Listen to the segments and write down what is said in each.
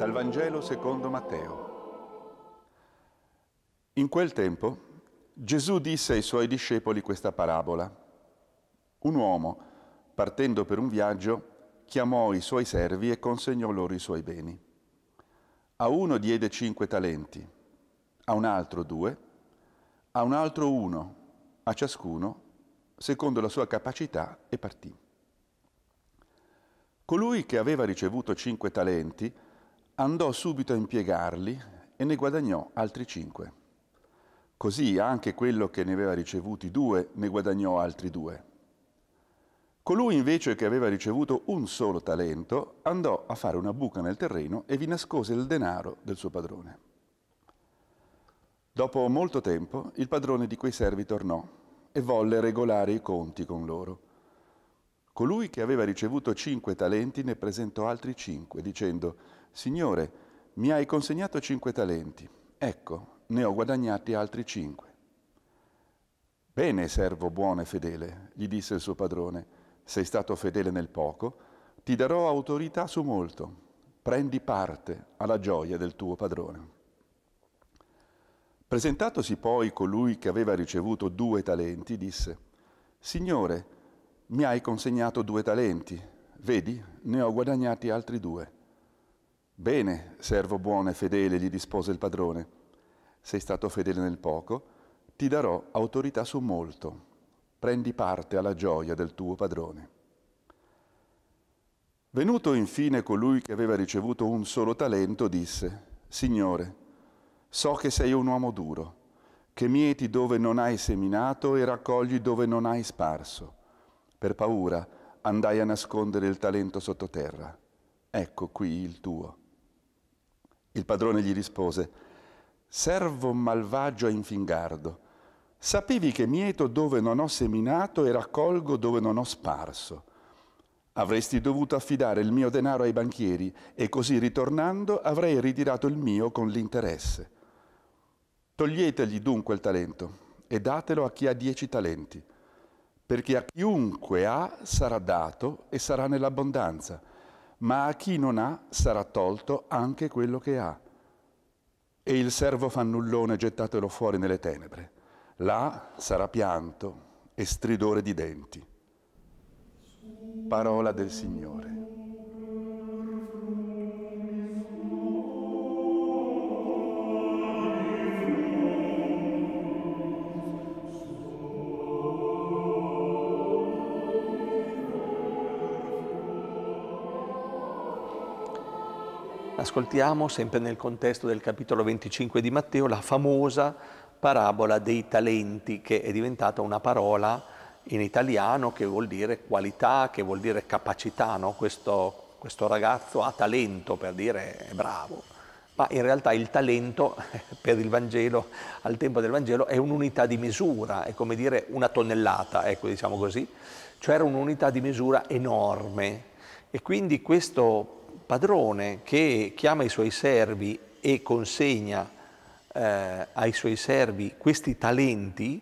Dal Vangelo secondo Matteo. In quel tempo Gesù disse ai suoi discepoli questa parabola. Un uomo, partendo per un viaggio, chiamò i suoi servi e consegnò loro i suoi beni. A uno diede cinque talenti, a un altro due, a un altro uno, a ciascuno, secondo la sua capacità, e partì. Colui che aveva ricevuto cinque talenti, andò subito a impiegarli e ne guadagnò altri cinque. Così anche quello che ne aveva ricevuti due ne guadagnò altri due. Colui invece che aveva ricevuto un solo talento andò a fare una buca nel terreno e vi nascose il denaro del suo padrone. Dopo molto tempo il padrone di quei servi tornò e volle regolare i conti con loro. Colui che aveva ricevuto cinque talenti ne presentò altri cinque, dicendo, Signore, mi hai consegnato cinque talenti, ecco, ne ho guadagnati altri cinque. Bene, servo buono e fedele, gli disse il suo padrone, sei stato fedele nel poco, ti darò autorità su molto, prendi parte alla gioia del tuo padrone. Presentatosi poi colui che aveva ricevuto due talenti, disse, Signore, mi hai consegnato due talenti, vedi, ne ho guadagnati altri due. Bene, servo buono e fedele, gli rispose il padrone, sei stato fedele nel poco, ti darò autorità su molto, prendi parte alla gioia del tuo padrone. Venuto infine colui che aveva ricevuto un solo talento, disse, Signore, so che sei un uomo duro, che mieti dove non hai seminato e raccogli dove non hai sparso. Per paura andai a nascondere il talento sottoterra. Ecco qui il tuo. Il padrone gli rispose, Servo malvagio e infingardo, sapevi che mieto dove non ho seminato e raccolgo dove non ho sparso. Avresti dovuto affidare il mio denaro ai banchieri e così ritornando avrei ritirato il mio con l'interesse. Toglietegli dunque il talento e datelo a chi ha dieci talenti perché a chiunque ha sarà dato e sarà nell'abbondanza, ma a chi non ha sarà tolto anche quello che ha. E il servo fannullone gettatelo fuori nelle tenebre. Là sarà pianto e stridore di denti. Parola del Signore. Ascoltiamo sempre nel contesto del capitolo 25 di Matteo la famosa parabola dei talenti che è diventata una parola in italiano che vuol dire qualità, che vuol dire capacità, no? questo, questo ragazzo ha talento per dire è bravo, ma in realtà il talento per il Vangelo, al tempo del Vangelo, è un'unità di misura, è come dire una tonnellata, ecco diciamo così, cioè era un'unità di misura enorme e quindi questo padrone che chiama i suoi servi e consegna eh, ai suoi servi questi talenti,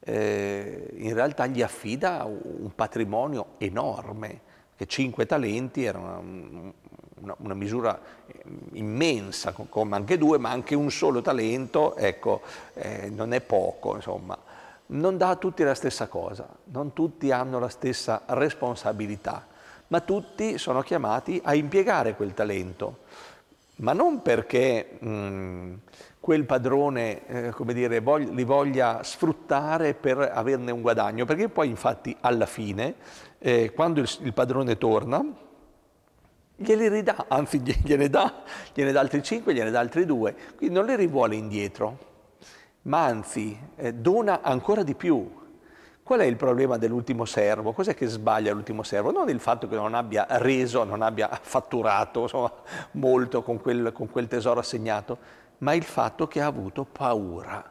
eh, in realtà gli affida un patrimonio enorme, che cinque talenti erano una, una, misura immensa, come anche due, ma anche un solo talento, ecco, eh, non è poco, insomma. Non dà a tutti la stessa cosa, non tutti hanno la stessa responsabilità ma tutti sono chiamati a impiegare quel talento. Ma non perché mh, quel padrone eh, come dire, vog- li voglia sfruttare per averne un guadagno, perché poi infatti alla fine, eh, quando il, il padrone torna, glieli ridà, anzi gliene dà, gliene dà altri 5, gliene dà altri 2, quindi non li rivuole indietro, ma anzi eh, dona ancora di più, Qual è il problema dell'ultimo servo? Cos'è che sbaglia l'ultimo servo? Non il fatto che non abbia reso, non abbia fatturato insomma, molto con quel, con quel tesoro assegnato, ma il fatto che ha avuto paura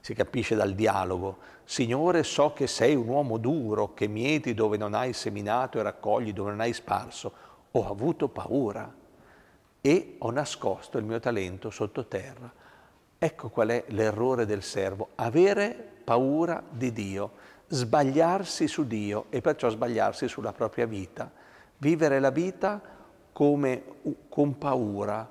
si capisce dal dialogo. Signore, so che sei un uomo duro, che mieti dove non hai seminato e raccogli dove non hai sparso. Ho avuto paura e ho nascosto il mio talento sottoterra. Ecco qual è l'errore del servo, avere paura di Dio sbagliarsi su Dio e perciò sbagliarsi sulla propria vita, vivere la vita come, con paura,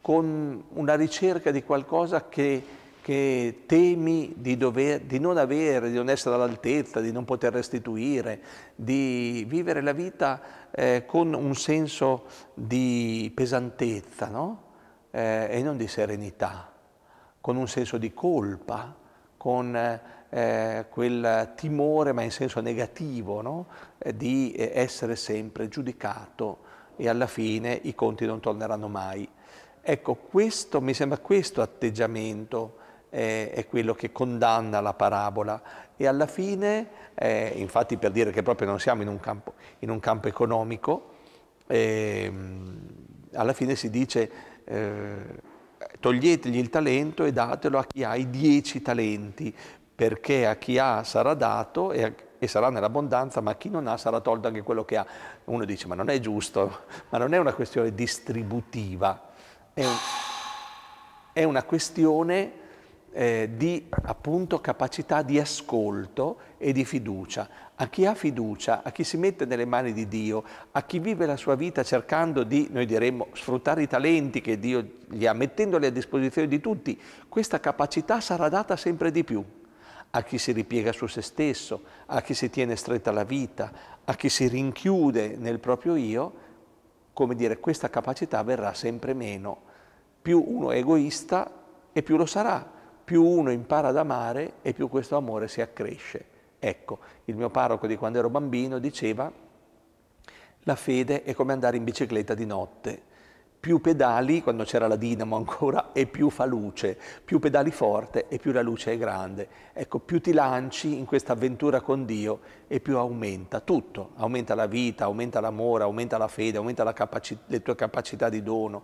con una ricerca di qualcosa che, che temi di, dover, di non avere, di non essere all'altezza, di non poter restituire, di vivere la vita eh, con un senso di pesantezza no? eh, e non di serenità, con un senso di colpa con eh, quel timore, ma in senso negativo, no? Eh, di eh, essere sempre giudicato e alla fine i conti non torneranno mai. Ecco, questo, mi sembra questo atteggiamento eh, è quello che condanna la parabola e alla fine, eh, infatti per dire che proprio non siamo in un campo, in un campo economico, ehm, alla fine si dice Toglietegli il talento e datelo a chi ha i dieci talenti, perché a chi ha sarà dato e, e sarà nell'abbondanza, ma a chi non ha sarà tolto anche quello che ha. Uno dice, ma non è giusto, ma non è una questione distributiva, è, un, è una questione eh, di appunto capacità di ascolto e di fiducia. A chi ha fiducia, a chi si mette nelle mani di Dio, a chi vive la sua vita cercando di, noi diremmo, sfruttare i talenti che Dio gli ha, mettendoli a disposizione di tutti, questa capacità sarà data sempre di più. A chi si ripiega su se stesso, a chi si tiene stretta la vita, a chi si rinchiude nel proprio io, come dire, questa capacità verrà sempre meno. Più uno è egoista e più lo sarà più uno impara ad amare e più questo amore si accresce. Ecco, il mio parroco di quando ero bambino diceva la fede è come andare in bicicletta di notte. Più pedali, quando c'era la dinamo ancora, e più fa luce. Più pedali forte e più la luce è grande. Ecco, più ti lanci in questa avventura con Dio e più aumenta tutto. Aumenta la vita, aumenta l'amore, aumenta la fede, aumenta la capaci- le tue capacità di dono.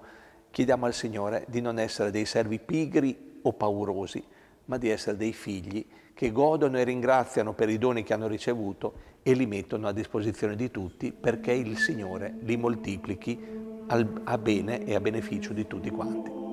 Chiediamo al Signore di non essere dei servi pigri o paurosi, ma di essere dei figli che godono e ringraziano per i doni che hanno ricevuto e li mettono a disposizione di tutti perché il Signore li moltiplichi a bene e a beneficio di tutti quanti.